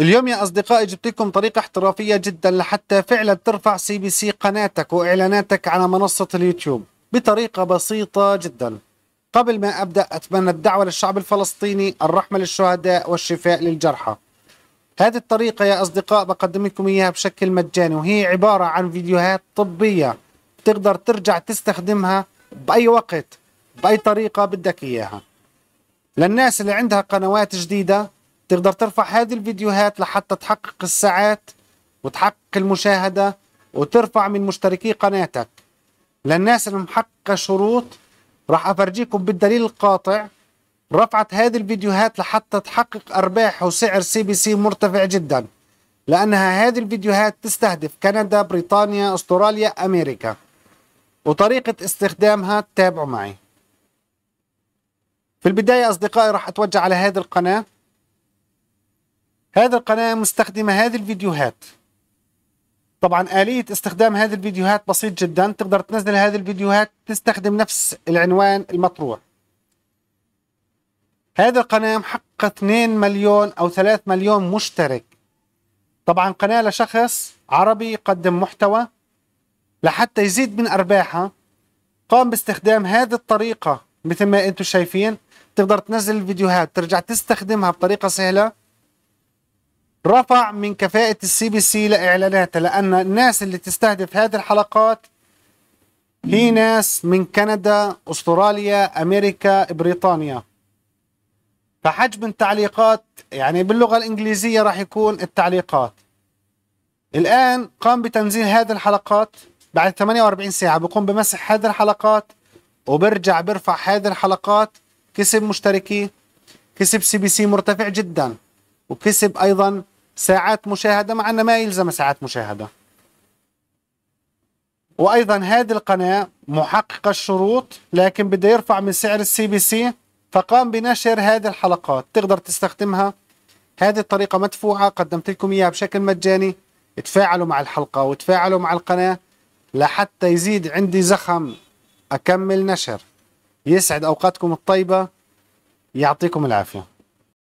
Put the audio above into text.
اليوم يا أصدقائي جبت لكم طريقة احترافية جدا لحتى فعلا ترفع سي بي سي قناتك وإعلاناتك على منصة اليوتيوب بطريقة بسيطة جدا قبل ما أبدأ أتمنى الدعوة للشعب الفلسطيني الرحمة للشهداء والشفاء للجرحى هذه الطريقة يا أصدقاء بقدم لكم إياها بشكل مجاني وهي عبارة عن فيديوهات طبية تقدر ترجع تستخدمها بأي وقت بأي طريقة بدك إياها للناس اللي عندها قنوات جديدة تقدر ترفع هذه الفيديوهات لحتى تحقق الساعات وتحقق المشاهدة وترفع من مشتركي قناتك للناس اللي شروط راح أفرجيكم بالدليل القاطع رفعت هذه الفيديوهات لحتى تحقق أرباح وسعر سي بي سي مرتفع جدا لأنها هذه الفيديوهات تستهدف كندا بريطانيا أستراليا أمريكا وطريقة استخدامها تابعوا معي في البداية أصدقائي راح أتوجه على هذه القناة هذه القناة مستخدمة هذه الفيديوهات طبعا آلية استخدام هذه الفيديوهات بسيط جدا تقدر تنزل هذه الفيديوهات تستخدم نفس العنوان المطروح هذه القناة محققة 2 مليون أو 3 مليون مشترك طبعا قناة لشخص عربي يقدم محتوى لحتى يزيد من أرباحها قام باستخدام هذه الطريقة مثل ما أنتم شايفين تقدر تنزل الفيديوهات ترجع تستخدمها بطريقة سهلة رفع من كفاءة السي بي سي لإعلاناتها لأن الناس اللي تستهدف هذه الحلقات هي ناس من كندا أستراليا أمريكا بريطانيا فحجم التعليقات يعني باللغة الإنجليزية راح يكون التعليقات الآن قام بتنزيل هذه الحلقات بعد 48 ساعة بقوم بمسح هذه الحلقات وبرجع برفع هذه الحلقات كسب مشتركي كسب سي بي سي مرتفع جدا وكسب أيضا ساعات مشاهدة مع أنه ما يلزم ساعات مشاهدة وأيضا هذه القناة محققة الشروط لكن بده يرفع من سعر السي بي سي فقام بنشر هذه الحلقات تقدر تستخدمها هذه الطريقة مدفوعة قدمت لكم إياها بشكل مجاني تفاعلوا مع الحلقة وتفاعلوا مع القناة لحتى يزيد عندي زخم أكمل نشر يسعد أوقاتكم الطيبة يعطيكم العافية